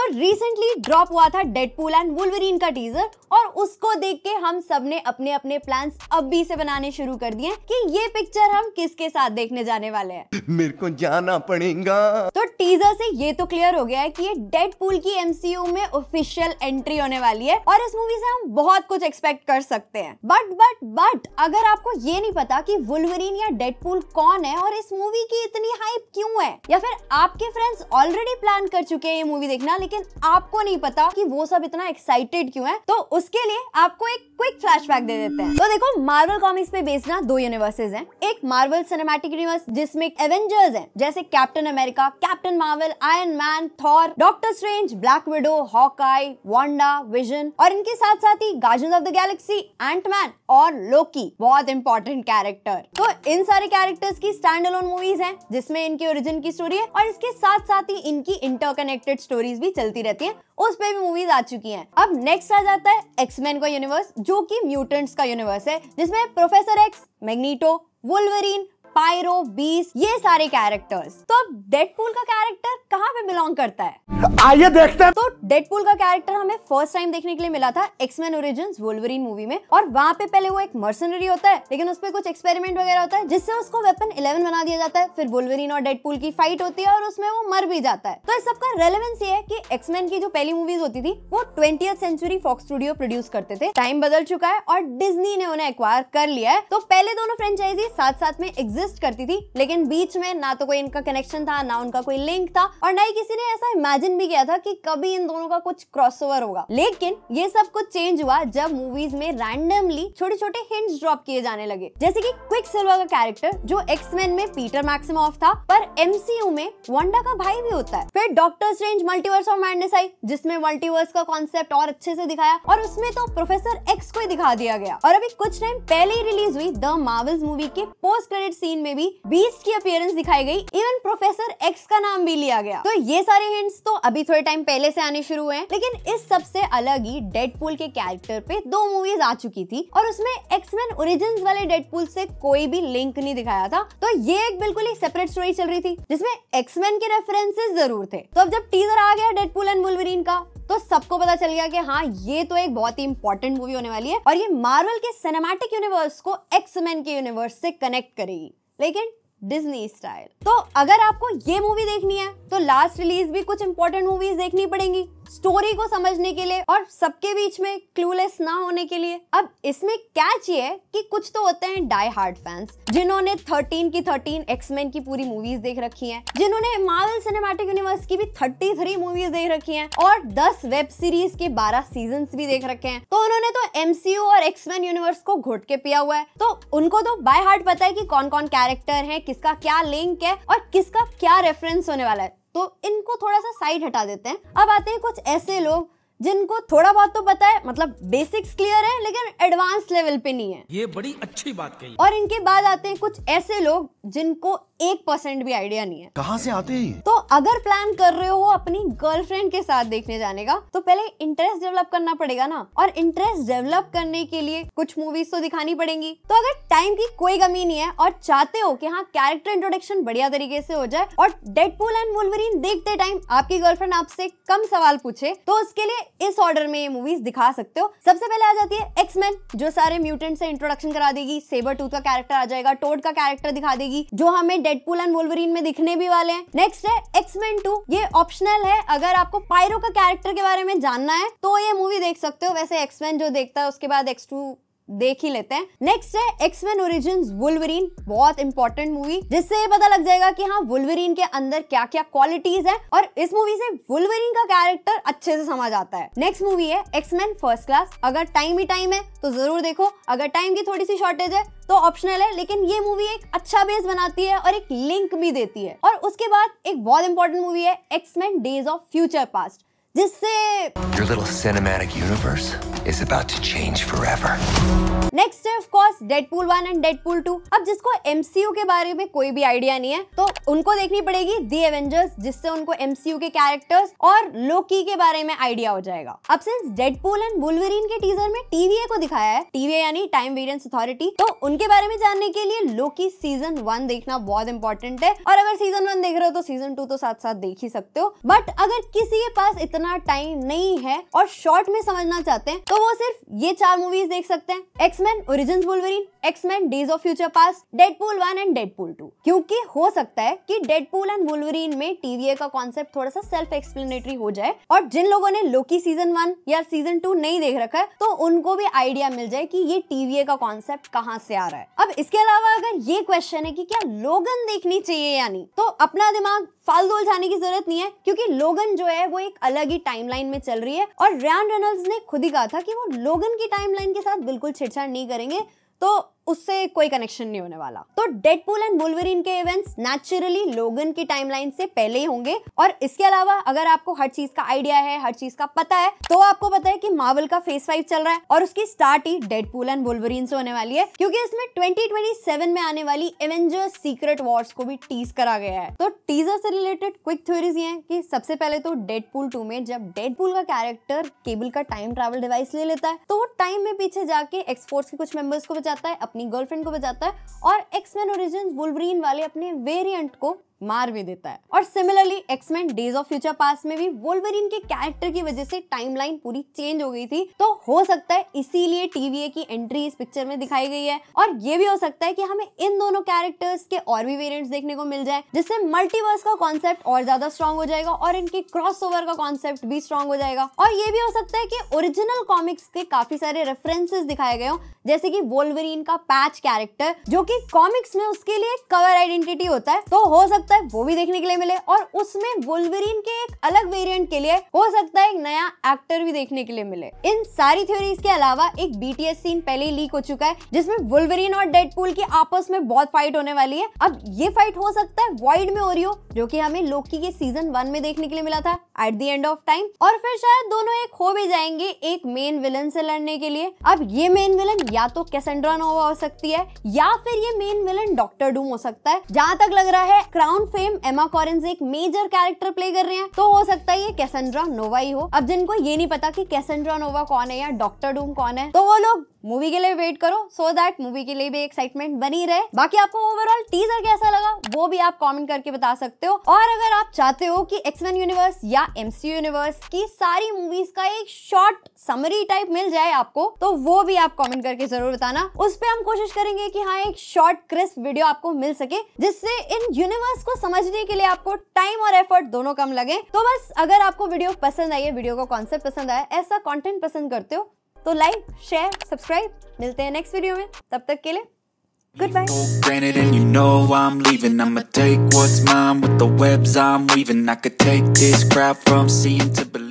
तो recently drop हुआ था डेडपूल एंड वुलवरीन का टीजर और उसको देख के हम सब ने अपने अपने प्लान अभी से बनाने शुरू कर दिए कि ये पिक्चर हम किसके साथ देखने जाने वाले हैं मेरे को जाना पड़ेगा तो टीजर से ये तो क्लियर हो गया है कि ये डेडपूल की एमसीयू में ऑफिशियल एंट्री होने वाली है और इस मूवी से हम बहुत कुछ एक्सपेक्ट कर सकते हैं बट बट बट अगर आपको ये नहीं पता की वुलवरीन या डेडपूल कौन है और इस मूवी की इतनी हाइप क्यूँ है या फिर आपके फ्रेंड्स ऑलरेडी प्लान कर चुके हैं ये मूवी देखना लेकिन आपको नहीं पता कि वो सब इतना एक्साइटेड क्यों है तो उसके लिए आपको एक क्विक फ्लैशबैक दे देते हैं तो देखो मार्वल कॉमिक्स पे बेस्ड ना दो यूनिवर्सेज हैं एक मार्वल सिनेमैटिक यूनिवर्स जिसमें एवेंजर्स हैं जैसे Captain America Captain Marvel Iron Man Thor Doctor Strange Black Widow Hawkeye Wanda Vision और इनके साथ साथ ही Guardians of the Galaxy Ant Man और लोकी बहुत इंपॉर्टेंट कैरेक्टर तो इन सारे कैरेक्टर्स की स्टैंड अलोन मूवीज हैं जिसमें इनकी ओरिजिन की स्टोरी है और इसके साथ साथ ही इनकी इंटरकनेक्टेड स्टोरीज भी चलती रहती है उस पर भी मूवीज आ चुकी हैं अब नेक्स्ट आ जाता है एक्समैन का यूनिवर्स जो कि म्यूटेंट्स का यूनिवर्स है जिसमें Professor X Magneto Wolverine Pyro Beast ये सारे कैरेक्टर्स तो अब डेडपूल का कैरेक्टर कहाँ पे बिलोंग करता है आइए देखते हैं तो डेडपूल का कैरेक्टर हमें फर्स्ट टाइम देखने के लिए मिला था एक्समैन ओरिजिन वुल्वरीन मूवी में और वहाँ पे पहले वो एक मर्सनरी होता है लेकिन उसपे कुछ एक्सपेरिमेंट वगैरह होता है जिससे उसको वेपन इलेवन बना दिया जाता है फिर वुल्वरीन और डेडपूल की फाइट होती है और उसमें वो मर भी जाता है तो इस सबका रेलिवेंस ये है की एक्समैन की जो पहली मूवीज होती थी वो twenty century Fox studio produce करते थे टाइम बदल चुका है और डिज्नी ने उन्हें एक्वायर कर लिया है तो पहले दोनों फ्रेंचाइजी साथ साथ में एग्जिस्ट एग्जिस्ट करती थी लेकिन बीच में ना तो कोई इनका कनेक्शन था ना उनका कोई लिंक था और ना ही किसी ने ऐसा इमेजिन भी किया था कि कभी इन दोनों का कुछ क्रॉसओवर होगा लेकिन ये सब कुछ चेंज हुआ जब मूवीज में रैंडमली छोटे छोटे हिंट्स ड्रॉप किए जाने लगे जैसे की क्विक सिल्वर का कैरेक्टर जो एक्समैन में पीटर मैक्सिम था पर एमसीयू में वंडा का भाई भी होता है फिर Doctor Strange Multiverse of Madness आई जिसमें मल्टीवर्स का कॉन्सेप्ट और अच्छे से दिखाया और उसमें तो प्रोफेसर एक्स को ही दिखा दिया गया और अभी कुछ टाइम पहले ही रिलीज हुई द मार्वल्स मूवी के पोस्ट क्रेडिट सीन सीन में भी बीस की अपियरेंस दिखाई गई इवन प्रोफेसर एक्स का नाम भी लिया गया तो ये सारे हिंट्स तो अभी थोड़े टाइम पहले से आने शुरू हुए हैं लेकिन इस सबसे अलग ही डेड के कैरेक्टर पे दो मूवीज आ चुकी थी और उसमें एक्समैन ओरिजिन वाले डेड से कोई भी लिंक नहीं दिखाया था तो ये एक बिल्कुल ही सेपरेट स्टोरी चल रही थी जिसमें एक्समैन के रेफरेंसेज जरूर थे तो अब जब टीजर आ गया डेडपूल एंड बुलवरीन का तो सबको पता चल गया कि हाँ ये तो एक बहुत ही इंपॉर्टेंट मूवी होने वाली है और ये मार्वल के सिनेमैटिक यूनिवर्स को एक्समैन के यूनिवर्स से कनेक्ट करेगी लेकिन डिज्नी स्टाइल तो अगर आपको ये मूवी देखनी है तो लास्ट रिलीज भी कुछ इंपॉर्टेंट मूवीज देखनी पड़ेंगी स्टोरी को समझने के लिए और सबके बीच में क्लूलेस ना होने के लिए अब इसमें कैच ये है कि कुछ तो होते हैं डाई हार्ड फैंस जिन्होंने 13 की 13 एक्समैन की पूरी मूवीज देख रखी हैं जिन्होंने मार्वल सिनेमैटिक यूनिवर्स की भी 33 मूवीज देख रखी हैं और 10 वेब सीरीज के 12 सीजन भी देख रखे हैं तो उन्होंने तो एमसीयू और एक्समैन यूनिवर्स को घुट के पिया हुआ है तो उनको तो बाय हार्ट पता है की कौन कौन कैरेक्टर है किसका क्या लिंक है और किसका क्या रेफरेंस होने वाला है तो इनको थोड़ा सा साइड हटा देते हैं अब आते हैं कुछ ऐसे लोग जिनको थोड़ा बहुत तो पता है मतलब बेसिक्स क्लियर है लेकिन एडवांस लेवल पे नहीं है ये बड़ी अच्छी बात कही और इनके बाद आते हैं कुछ ऐसे लोग जिनको एक परसेंट भी आइडिया नहीं है कहाँ से आते हैं तो अगर प्लान कर रहे हो अपनी गर्लफ्रेंड के साथ देखने जाने का तो पहले इंटरेस्ट डेवलप करना पड़ेगा ना और इंटरेस्ट डेवलप करने के लिए कुछ मूवीज तो दिखानी पड़ेंगी तो अगर टाइम की कोई कमी नहीं है और चाहते हो कि हाँ कैरेक्टर इंट्रोडक्शन बढ़िया तरीके से हो जाए और डेडपूल एंड वुल्वरीन देखते टाइम आपकी गर्लफ्रेंड आपसे कम सवाल पूछे तो उसके लिए इस ऑर्डर में ये मूवीज दिखा सकते हो सबसे पहले आ जाती है एक्समैन जो सारे म्यूटेंट से इंट्रोडक्शन करा देगी सेबर टूथ का कैरेक्टर आ जाएगा टोड का कैरेक्टर दिखा देगी जो हमें डेडपुल एंड वोल्वरीन में दिखने भी वाले हैं नेक्स्ट है एक्समैन टू ये ऑप्शनल है अगर आपको पायरो का कैरेक्टर के बारे में जानना है तो ये मूवी देख सकते हो वैसे एक्समैन जो देखता है उसके बाद एक्स टू देख ही लेते हैं नेक्स्ट है एक्समैन ओरिजिन वुलवरीन बहुत इंपॉर्टेंट मूवी जिससे ये पता लग जाएगा कि हाँ वुलवरीन के अंदर क्या क्या क्वालिटीज हैं और इस मूवी से वुलवरीन का कैरेक्टर अच्छे से समझ आता है नेक्स्ट मूवी है एक्समैन फर्स्ट क्लास अगर टाइम ही टाइम है तो जरूर देखो अगर टाइम की थोड़ी सी शॉर्टेज है तो ऑप्शनल है लेकिन ये मूवी एक अच्छा बेस बनाती है और एक लिंक भी देती है और उसके बाद एक बहुत इंपॉर्टेंट मूवी है X Men Days of Future Past जिससे Your little cinematic universe is about to change forever. Next of course Deadpool 1 and Deadpool 2. अब जिसको MCU के बारे में कोई भी आइडिया नहीं है तो उनको देखनी पड़ेगी The Avengers जिससे उनको MCU के कैरेक्टर्स और Loki के बारे में आइडिया हो जाएगा अब सिंस Deadpool एंड Wolverine के टीजर में TVA को दिखाया है TVA यानी Time Variance Authority तो उनके बारे में जानने के लिए Loki सीजन 1 देखना बहुत इंपॉर्टेंट है और अगर सीजन 1 देख रहे हो तो सीजन 2 तो साथ साथ देख ही सकते हो बट अगर किसी के पास इतना इतना टाइम नहीं है और शॉर्ट में समझना चाहते हैं तो वो सिर्फ ये चार मूवीज देख सकते हैं X Men Origin Wolverine X Men Days of Future Past Deadpool one and Deadpool two क्योंकि हो सकता है की डेड पुल एंड वुल्वरीन में टीवीए का कॉन्सेप्ट थोड़ा सा सेल्फ एक्सप्लेनेटरी हो जाए और जिन लोगों ने लोकी सीजन वन या सीजन टू नहीं देख रखा है तो उनको भी आइडिया मिल जाए की ये टीवीए का कॉन्सेप्ट कहाँ से आ रहा है अब इसके अलावा अगर ये क्वेश्चन है कि क्या लोगन देखनी चाहिए या नहीं तो अपना दिमाग फालतू उलझाने की जरूरत नहीं है क्योंकि लोगन जो है वो एक अलग ही टाइमलाइन में चल रही है और रैन रेनल्ड ने खुद ही कहा था कि वो लोगन की टाइमलाइन के साथ बिल्कुल छेड़छाड़ नहीं करेंगे तो उससे कोई कनेक्शन नहीं होने वाला तो डेडपूल एंड बुलवरीन के इवेंट्स नेचुरली लोगन की टाइमलाइन से पहले ही होंगे और इसके अलावा अगर आपको हर चीज का आइडिया है हर चीज का पता है तो आपको पता है कि मार्वल का फेस फाइव चल रहा है और उसकी स्टार्ट ही डेडपूल एंड बुलवरीन से होने वाली है क्योंकि इसमें 2027 में आने वाली एवेंजर्स सीक्रेट वॉर्स को भी टीज करा गया है तो टीजर से रिलेटेड क्विक थ्योरीज ये हैं कि सबसे पहले तो डेडपूल टू में जब डेडपूल का कैरेक्टर केबल का टाइम ट्रैवल डिवाइस ले लेता है तो वो टाइम में पीछे जाके एक्सफोर्स के कुछ मेंबर्स को बचाता है अपनी अपनी गर्लफ्रेंड को बजाता है और एक्समैन ओरिजिन वुलवरीन वाले अपने वेरियंट को मार भी देता है और similarly X Men Days of Future Past में भी वोल्वरिन के कैरेक्टर की वजह से टाइमलाइन पूरी चेंज हो गई थी तो हो सकता है इसीलिए टीवीए की एंट्री इस पिक्चर में दिखाई गई है और ये भी हो सकता है कि हमें इन दोनों कैरेक्टर्स के और भी वेरिएंट्स देखने को मिल जाए जिससे मल्टीवर्स का कॉन्सेप्ट और ज्यादा स्ट्रॉन्ग हो जाएगा और इनके क्रॉस का कॉन्सेप्ट भी स्ट्रॉन्ग हो जाएगा और ये भी हो सकता है कि ओरिजिनल कॉमिक्स के काफी सारे रेफरेंसेस दिखाए गए हो जैसे कि वोल्वरिन का पैच कैरेक्टर जो कि कॉमिक्स में उसके लिए कवर आइडेंटिटी होता है तो हो सकता सकता है वो भी देखने के लिए मिले और उसमें वुल्वरीन के एक अलग वेरिएंट के लिए हो सकता है एक नया एक्टर भी देखने के लिए मिले इन सारी थ्योरीज के अलावा एक बीटीएस सीन पहले ही लीक हो चुका है जिसमें वुल्वरीन और डेडपूल की आपस में बहुत फाइट होने वाली है अब ये फाइट हो सकता है वाइड में हो रही हो जो की हमें लोकी के सीजन वन में देखने के लिए मिला था at the end of time और फिर शायद दोनों एक हो भी जाएंगे एक मेन विलन से लड़ने के लिए अब ये मेन विलन या तो कैसेंड्रा नोवा हो सकती है या फिर ये मेन विलन डॉक्टर डूम हो सकता है जहाँ तक लग रहा है क्राउन कॉम फेम एमा कॉरेंस एक मेजर कैरेक्टर प्ले कर रहे हैं तो हो सकता है ये कैसेंड्रा नोवा ही हो अब जिनको ये नहीं पता कि कैसेंड्रा नोवा कौन है या डॉक्टर डूम कौन है तो वो लोग मूवी के लिए वेट करो सो दैट मूवी के लिए भी एक्साइटमेंट बनी रहे बाकी आपको ओवरऑल टीजर कैसा लगा वो भी आप कमेंट करके बता सकते हो और अगर आप चाहते हो कि एक्समैन यूनिवर्स या एमसी यूनिवर्स की सारी मूवीज का एक शॉर्ट समरी टाइप मिल जाए आपको तो वो भी आप कमेंट करके जरूर बताना उस पर हम कोशिश करेंगे कि हाँ एक शॉर्ट क्रिस्प वीडियो आपको मिल सके जिससे इन यूनिवर्स को समझने के लिए आपको टाइम और एफर्ट दोनों कम लगे तो बस अगर आपको वीडियो पसंद आई है वीडियो का कॉन्सेप्ट पसंद आया ऐसा कॉन्टेंट पसंद करते हो तो लाइक शेयर सब्सक्राइब मिलते हैं नेक्स्ट वीडियो में तब तक के लिए Goodbye. Granted, and you know I'm leaving. I'ma take what's mine with the webs I'm weaving. I could take this crowd from seeing to believe.